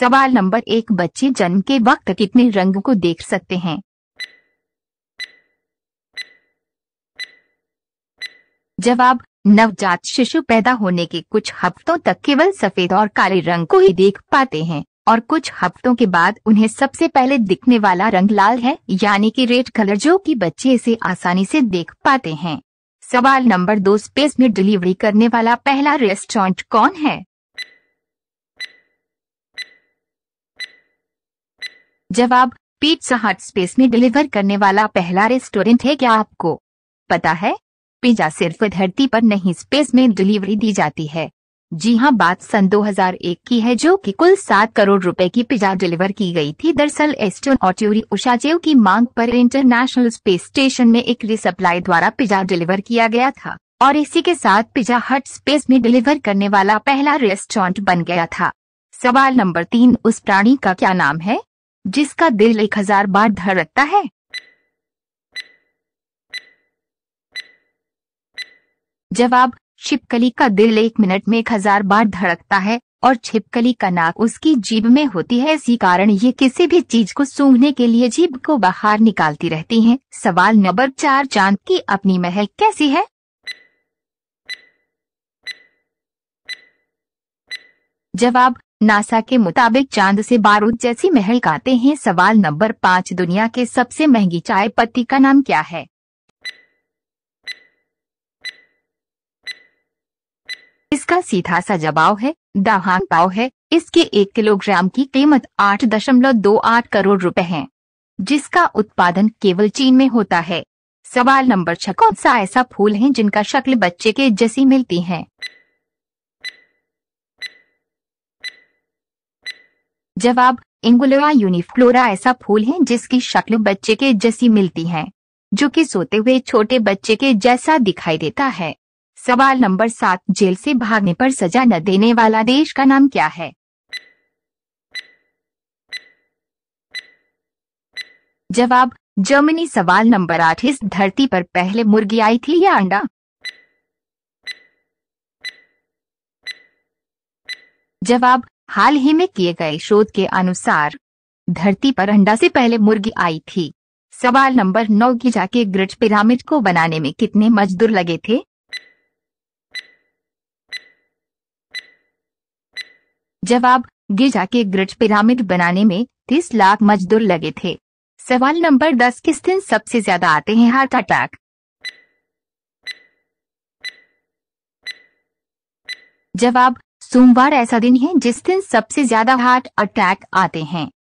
सवाल नंबर एक बच्चे जन्म के वक्त कितने रंग को देख सकते हैं जवाब नवजात शिशु पैदा होने के कुछ हफ्तों तक केवल सफेद और काले रंग को ही देख पाते हैं और कुछ हफ्तों के बाद उन्हें सबसे पहले दिखने वाला रंग लाल है यानी कि रेड कलर जो कि बच्चे इसे आसानी से देख पाते हैं सवाल नंबर दो स्पेस में डिलीवरी करने वाला पहला रेस्टोरेंट कौन है जवाब पिज्जा हट स्पेस में डिलीवर करने वाला पहला रेस्टोरेंट है क्या आपको पता है पिज्जा सिर्फ धरती पर नहीं स्पेस में डिलीवरी दी जाती है जी हाँ बात सन 2001 की है जो कि कुल सात करोड़ रुपए की पिज्जा डिलीवर की गई थी दरअसल एस्टोन और ट्यूरी उषाचेव की मांग पर इंटरनेशनल स्पेस स्टेशन में एक रिसप्लाई द्वारा पिज्जा डिलीवर किया गया था और इसी के साथ पिज्जा हट स्पेस में डिलीवर करने वाला पहला रेस्टोरेंट बन गया था सवाल नंबर तीन उस प्राणी का क्या नाम है जिसका दिल एक हजार बार धड़कता है जवाब छिपकली का दिल एक मिनट में एक हजार बार धड़कता है और छिपकली का नाक उसकी जीभ में होती है इसी कारण ये किसी भी चीज को सूंघने के लिए जीभ को बाहर निकालती रहती हैं। सवाल नंबर चार चांद की अपनी महल कैसी है जवाब नासा के मुताबिक चांद से बारूद जैसी महल काते हैं सवाल नंबर पाँच दुनिया के सबसे महंगी चाय पत्ती का नाम क्या है इसका सीधा सा जवाब है दहांग पाव है इसके एक किलोग्राम की कीमत आठ दशमलव दो आठ करोड़ रुपए है जिसका उत्पादन केवल चीन में होता है सवाल नंबर छह कौन सा ऐसा फूल है जिनका शक्ल बच्चे के जैसी मिलती है जवाब एंगुलोआ यूनिफ्लोरा ऐसा फूल है जिसकी शक्ल बच्चे के जैसी मिलती है जो कि सोते हुए छोटे बच्चे के जैसा दिखाई देता है सवाल नंबर सात जेल से भागने पर सजा न देने वाला देश का नाम क्या है जवाब जर्मनी सवाल नंबर आठ इस धरती पर पहले मुर्गी आई थी या अंडा जवाब हाल ही में किए गए शोध के अनुसार धरती पर अंडा से पहले मुर्गी आई थी सवाल नंबर नौ की के ग्रिड पिरामिड को बनाने में कितने मजदूर लगे थे जवाब गीजा के ग्रिड पिरामिड बनाने में तीस लाख मजदूर लगे थे सवाल नंबर दस किस दिन सबसे ज्यादा आते हैं हार्ट अटैक जवाब सोमवार ऐसा दिन है जिस दिन सबसे ज्यादा हार्ट अटैक आते हैं